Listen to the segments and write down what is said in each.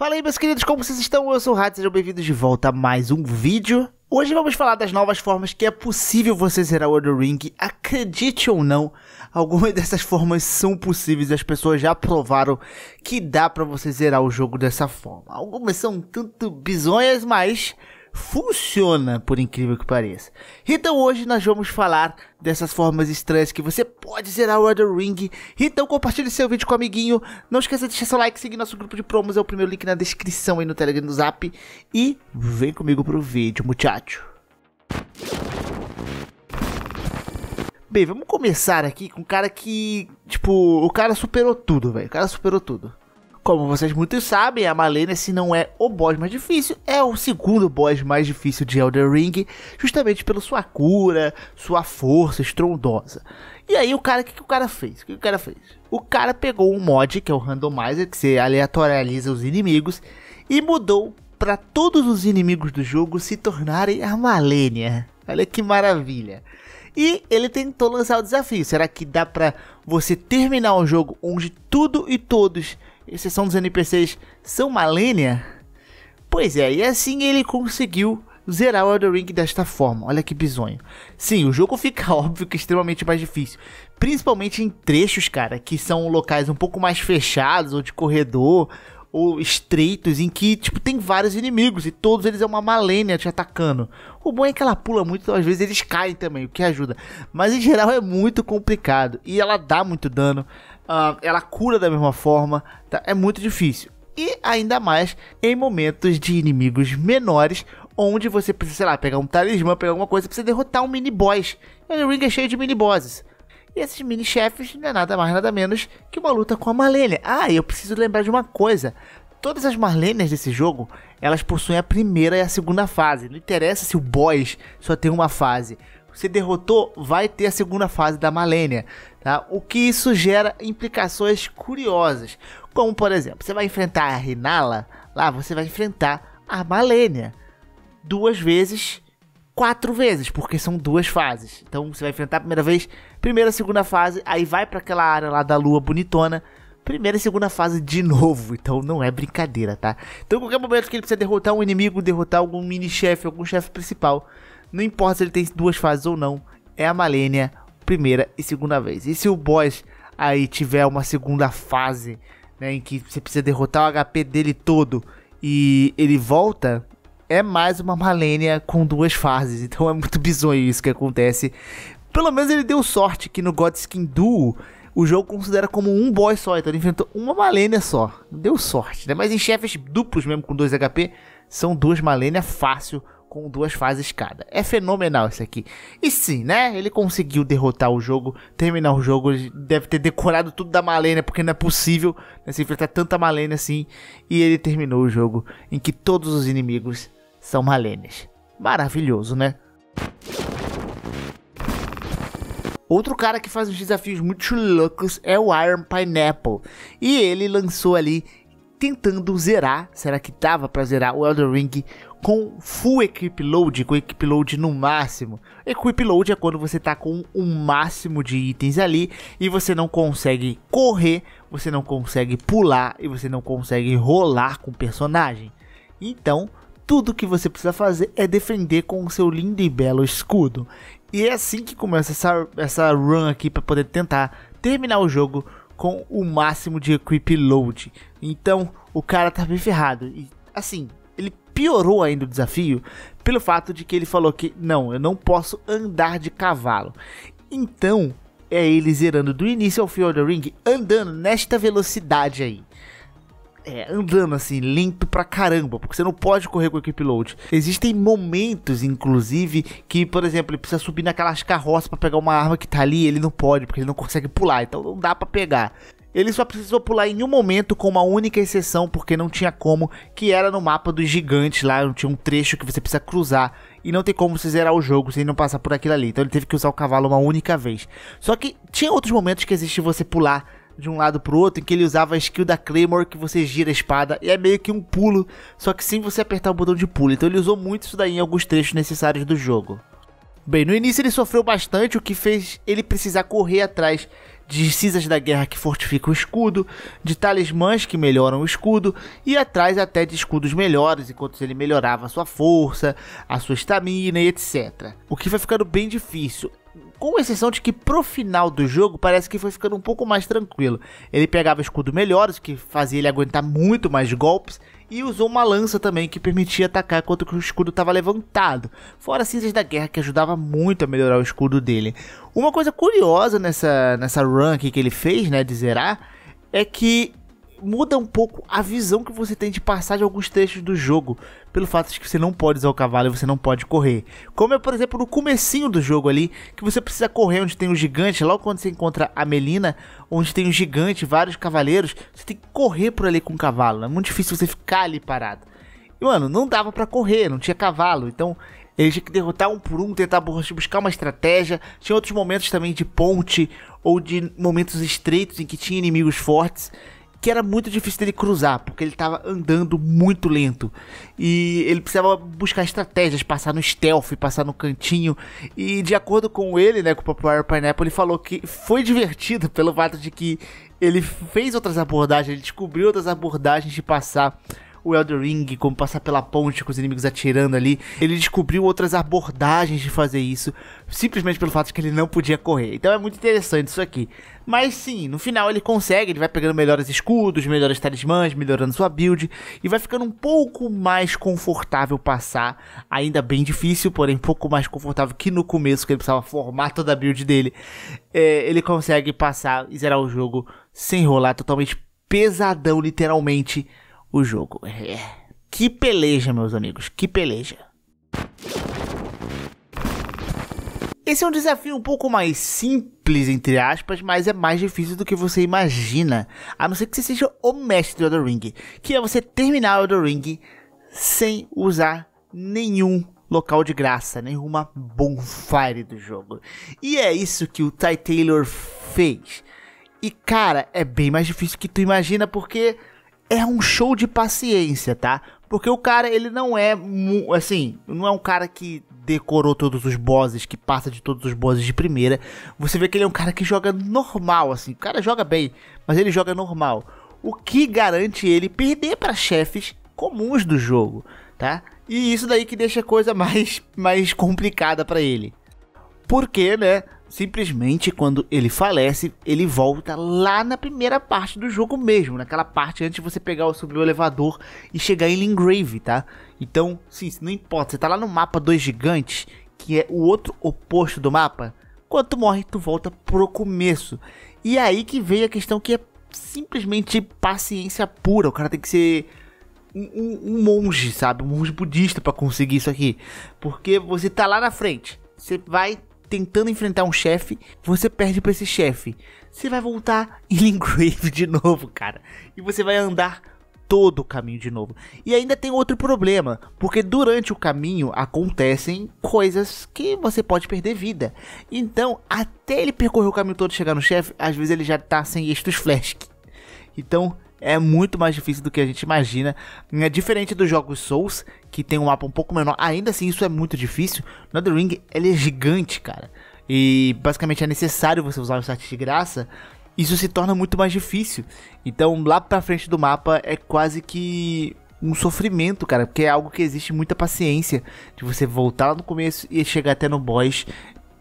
Fala aí, meus queridos, como vocês estão? Eu sou o Rádio, sejam bem-vindos de volta a mais um vídeo. Hoje vamos falar das novas formas que é possível você zerar o Elden Ring. Acredite ou não, algumas dessas formas são possíveis. e As pessoas já provaram que dá para você zerar o jogo dessa forma. Algumas são tanto bizonhas, mas funciona, por incrível que pareça. Então hoje nós vamos falar dessas formas estranhas que você pode zerar o Elden Ring. Então compartilhe seu vídeo com o amiguinho. Não esqueça de deixar seu like, seguir nosso grupo de promos, é o primeiro link na descrição aí no Telegram no Zap. E vem comigo pro vídeo, muchacho. Bem, vamos começar aqui com um cara que, tipo, o cara superou tudo, velho. O cara superou tudo. Como vocês muitos sabem, a Malenia, se não é o boss mais difícil, é o segundo boss mais difícil de Elden Ring, justamente pela sua cura, sua força estrondosa. E aí o cara, o que, que o cara fez? O que, que o cara fez? O cara pegou um mod, que é o randomizer, que você aleatorializa os inimigos, e mudou para todos os inimigos do jogo se tornarem a Malenia. Olha que maravilha. E ele tentou lançar o desafio. Será que dá para você terminar o jogo onde tudo e todos exceção dos NPCs, são Malenia? Pois é, e assim ele conseguiu zerar o Elden Ring desta forma. Olha que bizonho. Sim, o jogo fica óbvio que é extremamente mais difícil. Principalmente em trechos, cara, que são locais um pouco mais fechados, ou de corredor, ou estreitos, em que, tipo, tem vários inimigos e todos eles é uma malênia te atacando. O bom é que ela pula muito, então às vezes eles caem também, o que ajuda. Mas em geral é muito complicado e ela dá muito dano uh, ela cura da mesma forma, tá? é muito difícil. E ainda mais em momentos de inimigos menores, onde você precisa, sei lá, pegar um talismã, pegar alguma coisa, precisa derrotar um mini boss. E o ring é cheio de mini bosses. E esses mini chefes não é nada mais nada menos que uma luta com a Marlene. Ah, eu preciso lembrar de uma coisa. Todas as Marlenes desse jogo, elas possuem a primeira e a segunda fase. Não interessa se o boss só tem uma fase. Você derrotou, vai ter a segunda fase da Malenia, tá? O que isso gera implicações curiosas, como por exemplo, você vai enfrentar a Rinala, lá você vai enfrentar a Malenia duas vezes, quatro vezes, porque são duas fases. Então você vai enfrentar a primeira vez, primeira, segunda fase, aí vai para aquela área lá da lua bonitona, primeira e segunda fase de novo. Então não é brincadeira, tá? Então, qualquer momento que ele precisa derrotar um inimigo, derrotar algum mini-chefe, algum chefe principal, não importa se ele tem duas fases ou não, é a Malenia primeira e segunda vez. E se o boss aí tiver uma segunda fase, né, em que você precisa derrotar o HP dele todo e ele volta, é mais uma Malenia com duas fases. Então é muito bizonho isso que acontece. Pelo menos ele deu sorte que no Godskin Duo o jogo considera como um boss só, então ele enfrentou uma Malenia só. Deu sorte, né? Mas em chefes duplos mesmo com 2 HP, são duas Malenia fácil com duas fases cada. É fenomenal isso aqui. E sim, né? Ele conseguiu derrotar o jogo, terminar o jogo. Ele deve ter decorado tudo da Malenia, né? porque não é possível né, se enfrentar tanta Malenia assim. E ele terminou o jogo em que todos os inimigos são Malenias. Maravilhoso, né? Outro cara que faz uns desafios muito loucos é o Iron Pineapple. E ele lançou ali tentando zerar, será que dava para zerar o Elden Ring com full equip load, com equip load no máximo. Equip load é quando você tá com o um máximo de itens ali e você não consegue correr, você não consegue pular e você não consegue rolar com o personagem. Então, tudo que você precisa fazer é defender com o seu lindo e belo escudo. E é assim que começa essa, essa run aqui para poder tentar terminar o jogo com o máximo de equip load. Então, o cara tá bem ferrado. E, assim, ele piorou ainda o desafio pelo fato de que ele falou que, não, eu não posso andar de cavalo. Então, é ele zerando do início ao fim do Ring, andando nesta velocidade aí é, andando assim, lento pra caramba, porque você não pode correr com o equipe load. Existem momentos, inclusive, que, por exemplo, ele precisa subir naquelas carroças para pegar uma arma que tá ali, ele não pode, porque ele não consegue pular, então não dá para pegar. Ele só precisou pular em um momento com uma única exceção, porque não tinha como, que era no mapa dos gigantes lá, não tinha um trecho que você precisa cruzar e não tem como você zerar o jogo sem não passar por aquilo ali. Então ele teve que usar o cavalo uma única vez. Só que tinha outros momentos que existe você pular de um lado pro outro, em que ele usava a skill da Claymore, que você gira a espada, e é meio que um pulo, só que sem você apertar o botão de pulo. Então ele usou muito isso daí em alguns trechos necessários do jogo. Bem, no início ele sofreu bastante, o que fez ele precisar correr atrás de cinzas da guerra que fortificam o escudo, de talismãs que melhoram o escudo e atrás até de escudos melhores, enquanto ele melhorava a sua força, a sua estamina e etc. O que vai ficando bem difícil com exceção de que pro final do jogo parece que foi ficando um pouco mais tranquilo. Ele pegava escudo melhores, que fazia ele aguentar muito mais golpes, e usou uma lança também que permitia atacar enquanto o escudo estava levantado, fora cinzas da guerra que ajudava muito a melhorar o escudo dele. Uma coisa curiosa nessa, nessa run que ele fez, né, de zerar, é que muda um pouco a visão que você tem de passar de alguns trechos do jogo, pelo fato de que você não pode usar o cavalo e você não pode correr. Como é, por exemplo, no comecinho do jogo ali, que você precisa correr onde tem o um gigante, logo quando você encontra a Melina, onde tem o um gigante, vários cavaleiros, você tem que correr por ali com o cavalo, é muito difícil você ficar ali parado. E, mano, não dava para correr, não tinha cavalo, então ele tinha que derrotar um por um, tentar tipo, buscar uma estratégia. Tinha outros momentos também de ponte ou de momentos estreitos em que tinha inimigos fortes que era muito difícil dele cruzar, porque ele estava andando muito lento. E ele precisava buscar estratégias, passar no stealth, passar no cantinho. E de acordo com ele, né, com o Popular Pineapple, ele falou que foi divertido pelo fato de que ele fez outras abordagens, ele descobriu outras abordagens de passar o Elder Ring, como passar pela ponte com os inimigos atirando ali. Ele descobriu outras abordagens de fazer isso, simplesmente pelo fato de que ele não podia correr. Então é muito interessante isso aqui. Mas sim, no final ele consegue, ele vai pegando melhores escudos, melhores talismãs, melhorando sua build e vai ficando um pouco mais confortável passar. Ainda bem difícil, porém um pouco mais confortável que no começo, que ele precisava formar toda a build dele. É, ele consegue passar e zerar o jogo sem rolar, totalmente pesadão, literalmente o jogo. é Que peleja, meus amigos, que peleja. Esse é um desafio um pouco mais simples, entre aspas, mas é mais difícil do que você imagina. A não ser que você seja o mestre do Elder Ring, que é você terminar o Elder Ring sem usar nenhum local de graça, nenhuma bonfire do jogo. E é isso que o Ty Taylor fez. E cara, é bem mais difícil que tu imagina porque é um show de paciência, tá? Porque o cara, ele não é, assim, não é um cara que decorou todos os bosses, que passa de todos os bosses de primeira. Você vê que ele é um cara que joga normal, assim. O cara joga bem, mas ele joga normal. O que garante ele perder para chefes comuns do jogo, tá? E isso daí que deixa a coisa mais, mais complicada para ele. Porque, né? simplesmente quando ele falece, ele volta lá na primeira parte do jogo mesmo, naquela parte antes de você pegar o subir o elevador e chegar em Lingrave, tá? Então, sim, não importa, você tá lá no mapa dos gigantes, que é o outro oposto do mapa, quando tu morre, tu volta pro começo. E é aí que veio a questão que é simplesmente paciência pura, o cara tem que ser um, um monge, sabe? Um monge budista para conseguir isso aqui. Porque você tá lá na frente, você vai tentando enfrentar um chefe, você perde para esse chefe. Você vai voltar em Lingrave de novo, cara. E você vai andar todo o caminho de novo. E ainda tem outro problema, porque durante o caminho acontecem coisas que você pode perder vida. Então, até ele percorrer o caminho todo e chegar no chefe, às vezes ele já tá sem extras flash. Então, é muito mais difícil do que a gente imagina. É diferente dos jogos Souls, que tem um mapa um pouco menor, ainda assim isso é muito difícil. No The Ring, ele é gigante, cara. E basicamente é necessário você usar o site de graça. Isso se torna muito mais difícil. Então, lá pra frente do mapa é quase que um sofrimento, cara, porque é algo que existe muita paciência de você voltar lá no começo e chegar até no boss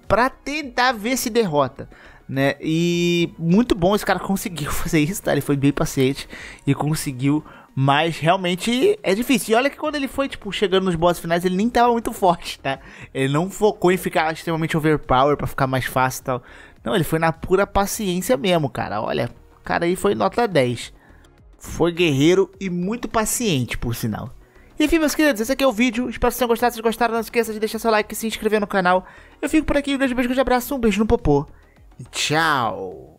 para tentar ver se derrota né? E muito bom esse cara conseguiu fazer isso, tá? Ele foi bem paciente e conseguiu, mas realmente é difícil. E olha que quando ele foi, tipo, chegando nos boss finais, ele nem tava muito forte, tá? Ele não focou em ficar extremamente overpower para ficar mais fácil e tal. Não, ele foi na pura paciência mesmo, cara. Olha, o cara aí foi nota 10. Foi guerreiro e muito paciente, por sinal. Enfim, meus queridos, esse aqui é o vídeo. Espero que vocês tenham gostado. Se vocês gostaram, não esqueça de deixar seu like e se inscrever no canal. Eu fico por aqui. Um grande beijo, um grande abraço, um beijo no popô. Ciao.